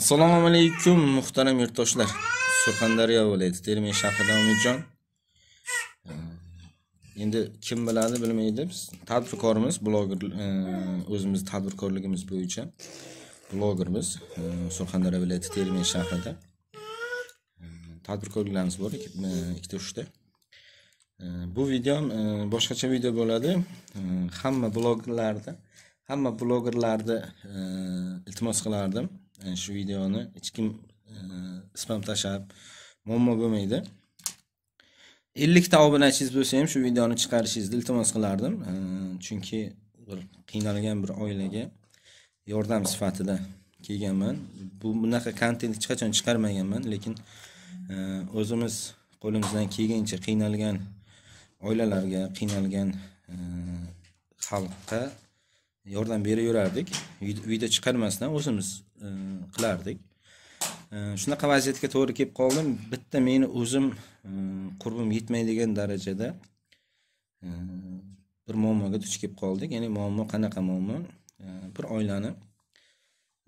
assalomu alaykum muhtaram yurtdoshlar surxondaryo viloyati termiz shahridan umidjon ehm, endi kim biladi bilmaydi biz tadbirkormiz bloger ehm, o'zimizni tadbirkorligimiz bo'yicha blogermiz ehm, surxondaryo viloyati termiz shahrida tadbirkorliklarimiz bor ikkita uchta bu videom boshqacha video bo'ladi hamma blogerlarni hamma blogerlarni iltimos qilardim yani shu videoni hech kim spam tashlab muammo bo'lmaydi ellikta obunachingiz bo'lsa ham shu videoni chiqarishingizni iltimos qilardim chunki e, e bir qiynalgan bir oilaga yordam sifatida kelganman bu bunaqa kontent hech qachon chiqarmaganman lekin o'zimiz e, qo'limizdan kelgancha qiynalgan oilalarga qiynalgan e, xalqqa yordam beraverardik uyda chiqarmasdan o'zimiz e, qilardik e, shunaqa vaziyatga to'g'ri kelib qoldim bitta meni o'zim e, qurbim yetmaydigan darajada bir muammoga duch kelib qoldik ya'ni muammo qanaqa muammo bir oilani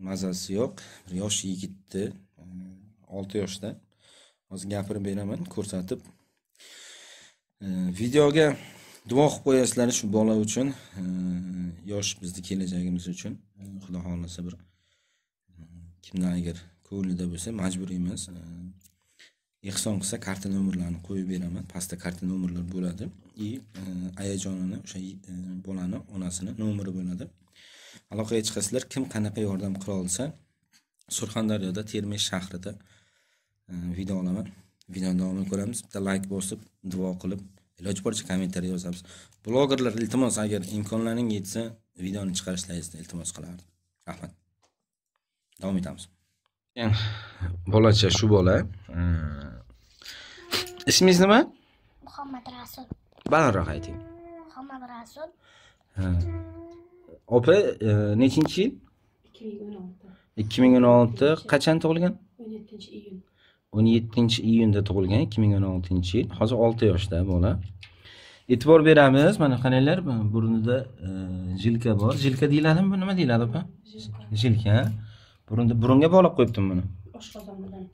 mazasi yo'q bir yosh yigitni olti yoshda hozir gapirib beraman ko'rsatib videoga duo qilib qo'yasizlar shu bola uchun yosh bizni kelajagimiz uchun xudo xohlasa bir kimdan agar ko'nglida bo'lsa majbur emas ehson qilsa karta nomerlarini qo'yib beraman pastda karta nomerlar bo'ladi и e, ayajonini o'sha e, bolani onasini nomeri bo'ladi aloqaga chiqasizlar kim qanaqa yordam qila olsa surxondaryoda termiz shahrida e, video olaman videoni davomini ko'ramiz bitta layk bosib duo qilib iloji boricha kommentariy yozamiz blogerlar iltimos agar imkonlaring yetsa videoni chiqarishlaringizni iltimos qilardim rahmat davom etamiz bolacha shu bola ismingiz nima muhammad rasul balandroq eh, ayting muhammad rasul ah. opa eh, nechinchi yil ikki ming o'n olti ikki ming o'n olti qachon tug'ilgan o'n yettinchi iyun o'n yettinchi iyunda tug'ilgan ikki ming o'n oltinchi yil hozir olti yoshda bola e'tibor beramiz mana qaranglar burnida e, jilka bor jilka deyiladimi bu nima deyiladi opa jilka burunda burunga bog'lab qo'yibdim buni oshqozonidan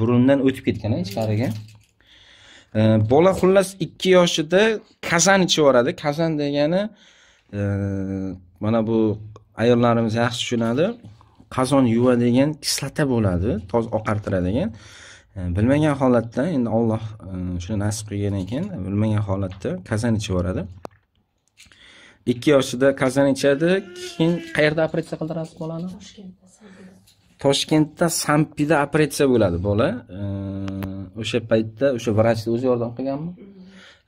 burundan o'tib ketgan ichkariga e, bola xullas ikki yoshida kazan ichib yuboradi kazan degani e, mana bu ayollarimiz yaxshi tushunadi qazon yuva degan kislota bo'ladi toz oqartiradigan Э, bilmagan holatda endi olloh e, shuni nasib qilgan ekan bilmagan holatda kazan ichib yuboradi ikki yoshida kazan ichadi keyin qayerda operatsiya qildirasiz bolani toshkentda sampida operatsiya bo'ladi bola e, o'sha paytda o'sha vrachni o'zi yordam qilganmi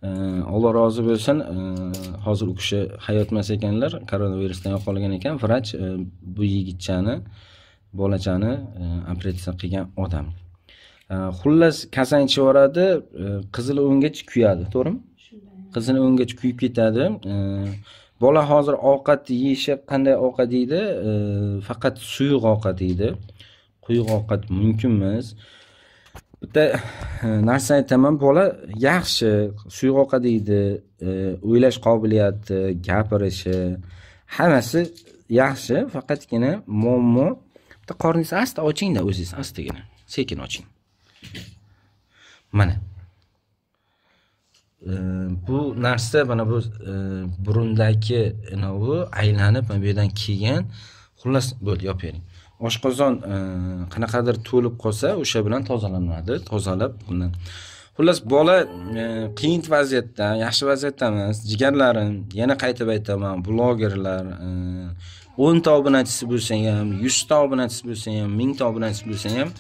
e, alloh rozi bo'lsin hozir u kishi hayot emas ekanlar koronavirusdan yo'qolgan ekan vrach bu yigitchani bolachani operatsiya qilgan odam Э, xullas kasanchi yuboradi e, qizil o'ngach kuyadi to'g'rimi qizil o'ngach kuyib ketadi e, bola hozir ovqat yeyishi qanday ovqat yeydi e, faqat suyuq ovqat yeydi quyuq ovqat mumkin emas bitta narsa aytaman bola yaxshi suyuq ovqat yeydi o'ylash qobiliyati gapirishi hammasi yaxshi faqatgina muammo bitta qorningizni asta ochingda o'zingiz astagina sekin oching mana ehm, bu narsa mana bu ehm, burundagi anavi aylanib mana bu yerdan kelgan xullas bo'ldi yopavering oshqozon ehm, qanaqadir to'lib qolsa o'sha bilan tozalanadi tozalab bundan xullas bola qiyin vaziyatda yaxshi vaziyatda emas jigarlarim yana qaytib aytaman blogerlar o'nta obunachisi bo'lsa ham yuzta obunachisi bo'lsa ham mingta obunachisi bo'lsa ham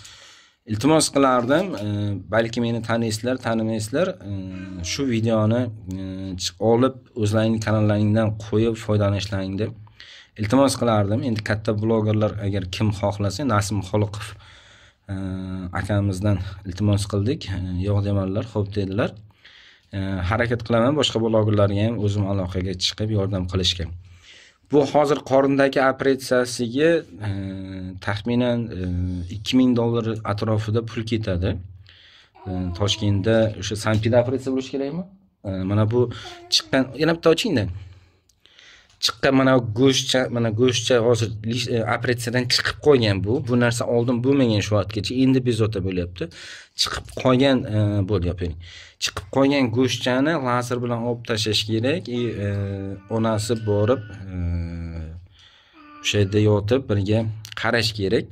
iltimos qilardim e, balki meni taniysizlar tanimaysizlar e, shu videoni e, olib o'zlaringni kanallaringdan qo'yib foydalanishlaring deb iltimos qilardim endi katta blogerlar agar kim xohlasa nasim xoliqov akamizdan iltimos qildik yo'q demadilar ho'p dedilar harakat qilaman boshqa blogerlarga ham o'zim aloqaga chiqib yordam qilishga bu hozir qorindagi operatsiyasiga e, taxminan e, ikki ming dollar atrofida pul ketadi e, toshkentda o'sha sanpida operatsiya bo'lishi kerakmi mana bu chiqqan yana bitta ochingda chiqqan mana go'shtcha mana go'shtcha hozir operatsiyadan e, chiqib qolgan bu bu narsa oldin bo'lmagan shu vaqtgacha endi bezovta bo'lyapti chiqib qolgan e, bo'lyapti chiqib qolgan go'shtchani lazer bilan olib tashlash kerak и e, onasi borib o'sha yerda yotib birga qarash kerak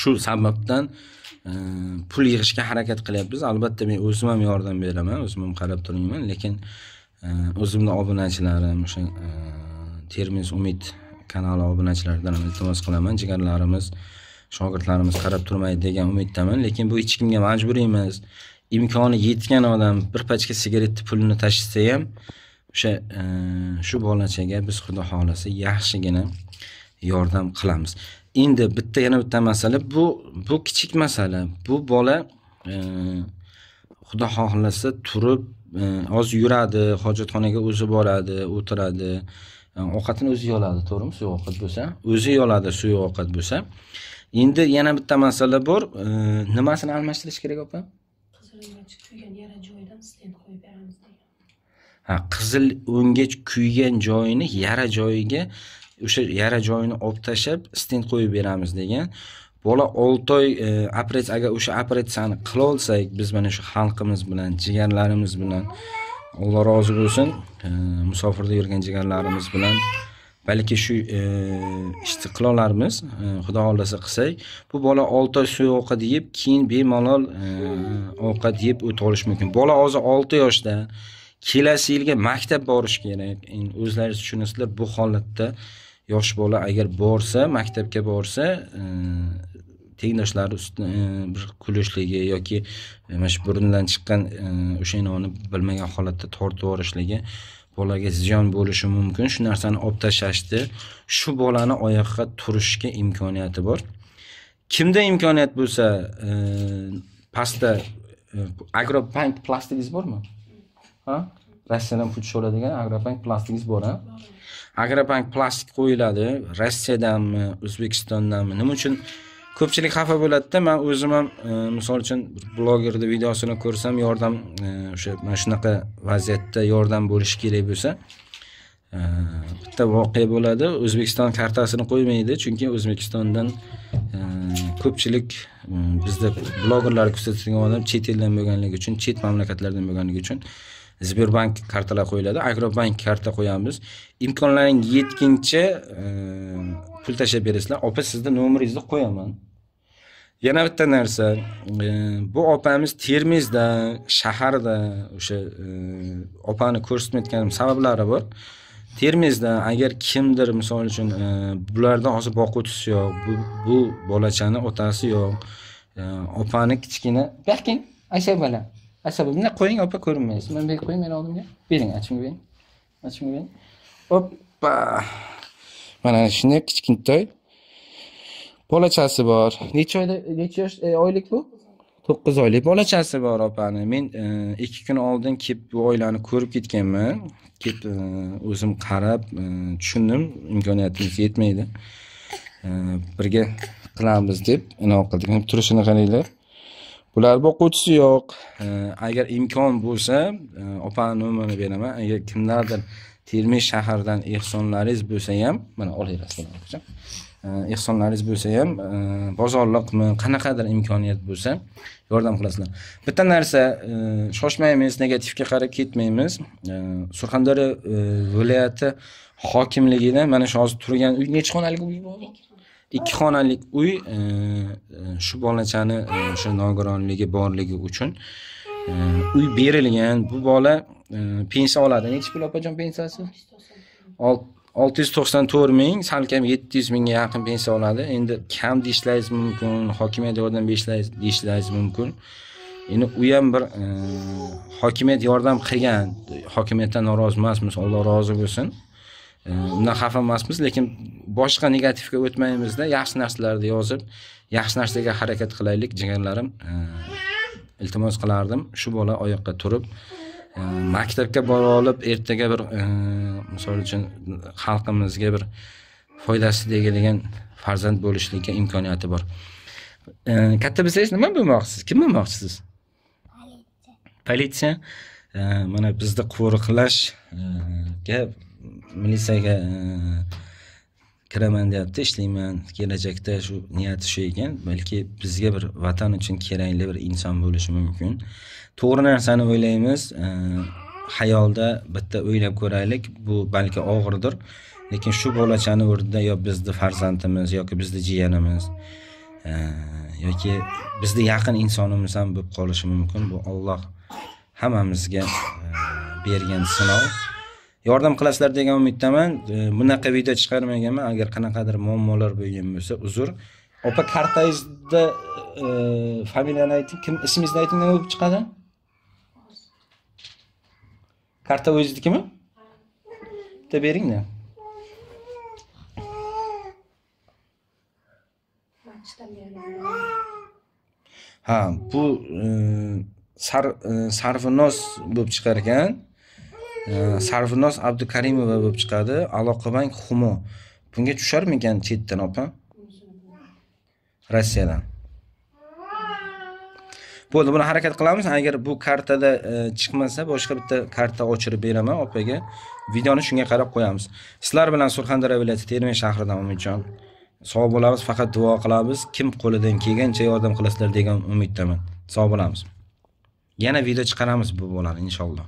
shu sababdan pul yig'ishga harakat qilyapmiz albatta men o'zim ham yordam beraman o'zim ham qarab turmayman lekin Э, o'zimni obunachilarim o'sha e, termiz umid kanali obunachilaridan iltimos qilaman jigarlarimiz shogirdlarimiz qarab turmaydi degan umiddaman lekin bu hech kimga majburiy emas imkoni yetgan odam bir pachka sigaretni pulini tashlasa ham o'sha e, shu bolachaga biz xudo xohlasa yaxshigina yordam qilamiz endi bitta yana bitta masala bu bu kichik masala bu bola e, xudo xohlasa turib oz yuradi hojatxonaga o'zi boradi o'tiradi ovqatini o'zi yoladi to'g'rimi suyuq ovqat bo'lsa o'zi yoladi suyuq ovqat bo'lsa endi yana bitta masala bor nimasini almashtirish kerak opa yara joyidan stent qo'yib beramiz ha qizil o'ngach kuygan joyini yara joyiga o'sha yara joyini olib tashlab stent qo'yib beramiz degan bola olti oy operatsiya e, agar o'sha operatsiyani qilolsak biz mana shu xalqimiz bilan jigarlarimiz bilan alloh rozi bo'lsin e, musofirda yurgan jigarlarimiz bilan balki shu e, ishni qilolarmiz xudo xohlasa qilsak bu bola olti oy suyuq ovqat yeb keyin bemalol ovqat yeb o'ta olishi mumkin bola hozir olti yoshda kelasi yilga maktab borishi kerak endi o'zlaringiz tushunasizlar bu holatda yosh bola agar borsa maktabga borsa tengdoshlari ustidan e, bir kulishligi yoki e, mana shu burundan chiqqan e, o'sha nonni bilmagan holatda tortib yuborishligi bolaga ziyon bo'lishi mumkin shu narsani olib tashlashdi shu bolani oyoqqa turishga imkoniyati bor kimda imkoniyat bo'lsa pastda agrobank plastigingiz bormi ha rossiyadan pul tushadigan agrobank plastigingiz bor a agrobank plastik qo'yiladi rossiyadanmi o'zbekistondanmi nima uchun ko'pchilik xafa bo'ladida man o'zim ham e, misol uchun blogerni videosini ko'rsam yordam e, o'sha mana shunaqa vaziyatda yordam bo'lishi kerak bo'lsa e, bitta voqea bo'ladi o'zbekiston kartasini qo'ymaydi chunki o'zbekistondan ko'pchilik bizda blogerlar ko'rsatadigan odam chet eldan bo'lganligi uchun chet mamlakatlardan bo'lganligi uchun sberbank kartalar qo'yiladi agrobank karta qo'yamiz imkonlaring yetguncha pul tashlab berasizlar opa sizni nomeringizni qo'yaman yana bitta narsa e, bu opamiz termizda shaharda o'sha e, opani ko'rsatmayotganim sabablari bor termizda agar kimdir misol uchun e, bularda hozir boquvchisi yo'q bu, bu bolachani otasi yo'q opani kichkina berking asha bola asha bola bunday qo'ying opa ko'rinmaysiz mana bu qo'ying meni oldimga bering ochib bering ochib bering oppa mana shuni kichkintoy bolachasi bor necha oyda necha yosh e, oylik bu to'qqiz oylik bolachasi bor opani men e, ikki kun oldin kelib bu oilani ko'rib ketganman kelib e, o'zim qarab tushundim imkoniyatimiz yetmaydi birga qilamiz deb anaqa qildik turishini qaranglar bularni boquvchisi yo'q agar imkon bo'lsa opani nomerini beraman agar kimlardir termiz shahardan ehsonlaringiz bo'lsa ham mana olaverasizlar ehsonlaringiz bo'lsa ham e, bozorliqmi qanaqadir imkoniyat bo'lsa yordam qilasizlar bitta narsa e, shoshmaymiz negativga qarab ketmaymiz e, surxondaryo viloyati hokimligida mana shu hozir turgan uy nechi xonalik uy ikki xonalik uy shu bolachani o'sha nogironligi borligi uchun uy berilgan bu bola e, pensiya oladi nechi pul opajon pensiyasi olti yuz to'qson to'rt ming salkam yetti yuz mingga yaqin pensiya oladi endi kam deyishlaringiz mumkin hokimiyat yordam deyishlaringiz mumkin endi u ham bir e, hokimiyat yordam qilgan hokimiyatdan norozi emasmiz alloh rozi bo'lsin e, undan xafa emasmiz lekin boshqa negativga o'tmaymizda yaxshi narsalarni yozib yaxshi narsaga harakat qilaylik jigarlarim iltimos qilardim shu bola oyoqqa turib e, maktabga bora olib ertaga bir e, misol uchun xalqimizga bir foydasi tegadigan farzand bo'lishlikka imkoniyati bor e, katta bo'lsangiz nima bo'lmoqchisiz kim bo'lmoqchisiz politsiya mana bizda qo'riqlashga militsiyaga kiraman deyapti ishlayman kelajakda shu niyati shu ekan balki bizga bir vatan uchun kerakli bir inson bo'lishi mumkin to'g'ri narsani o'ylaymiz hayolda bitta o'ylab ko'raylik bu balki og'irdir lekin shu bolachani o'rnida yo bizni farzandimiz yoki bizni jiyanimiz yoki bizni yaqin insonimiz ham bo'lib qolishi mumkin bu olloh hammamizga bergan sinov yordam qilasizlar degan umiddaman e, bunaqa video chiqarmaganman agar qanaqadir muammolar bo'lgan bo'lsa uzr opa kartangizni e, familiyani ayting kim ismingizni ayting nima bo'lib chiqadi karta o'zingiznikimi bitta beringda ha bu e, sarvinoz bo'lib chiqar ekan sarvinoz э, abdukarimova bo'lib chiqadi aloqabank humo bunga tusharmikan chetdan opa rossiyadan bo'ldi buni harakat qilamiz agar bu kartada e, chiqmasa boshqa bitta karta ochirib beraman opaga videoni shunga qarab qo'yamiz sizlar bilan surxondaryo viloyati termiz shahridan umidjon sog' bo'lamiz faqat duo qilamiz kim qo'lidan kelgancha yordam qilasizlar degan umiddaman sog' bo'lamiz yana video chiqaramiz bu bolani inshaalloh